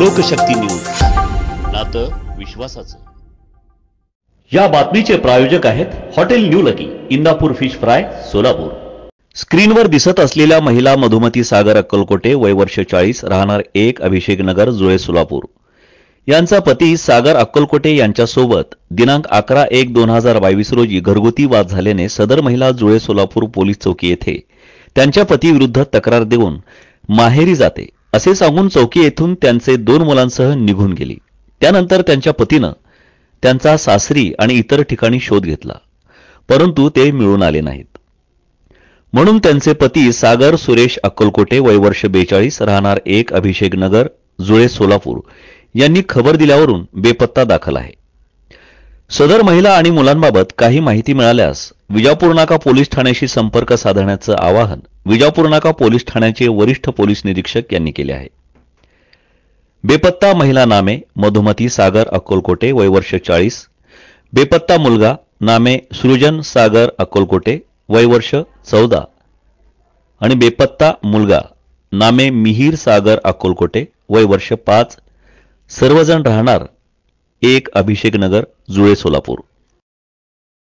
लोकशक्ती news नात विश्वासाच या बातमीचे प्रायोजक आहेत hotel new lucky Indapur fish fry Solapur स्क्रीनवर दिसत असलेल्या महिला मधुमती सागर अक्कलकोटे वय वर्ष चाळीस राहणार एक अभिषेक नगर जुळे सोलापूर यांचा पती सागर अक्कलकोटे यांच्यासोबत दिनांक अकरा एक दोन हजार बावीस रोजी घरगुती वाद झाल्याने सदर महिला जुळे सोलापूर पोलीस चौकी येथे त्यांच्या पतीविरुद्ध तक्रार देऊन माहेरी जाते असे सांगून चौकी येथून त्यांचे दोन मुलांसह निघून गेली त्यानंतर त्यांच्या पतीनं त्यांचा सासरी आणि इतर ठिकाणी शोध घेतला परंतु ते मिळून आले नाहीत म्हणून त्यांचे पती सागर सुरेश अक्कलकोटे वयवर्ष बेचाळीस राहणार एक अभिषेक नगर जुळे सोलापूर यांनी खबर दिल्यावरून बेपत्ता दाखल आहे सदर महिला आणि मुलांबाबत काही माहिती मिळाल्यास विजापूर नाका पोलीस ठाण्याशी संपर्क साधण्याचं आवाहन विजापूर नाका पोलीस ठाण्याचे वरिष्ठ पोलीस निरीक्षक यांनी केले आहे बेपत्ता महिला नामे मधुमती सागर अक्कोलकोटे वय वर्ष चाळीस बेपत्ता मुलगा नामे सृजन सागर अक्कोलकोटे वय वर्ष चौदा आणि बेपत्ता मुलगा नामे मिहीर सागर अक्कोलकोटे वय वर्ष पाच सर्वजण राहणार एक अभिषेक नगर जुळे सोलापूर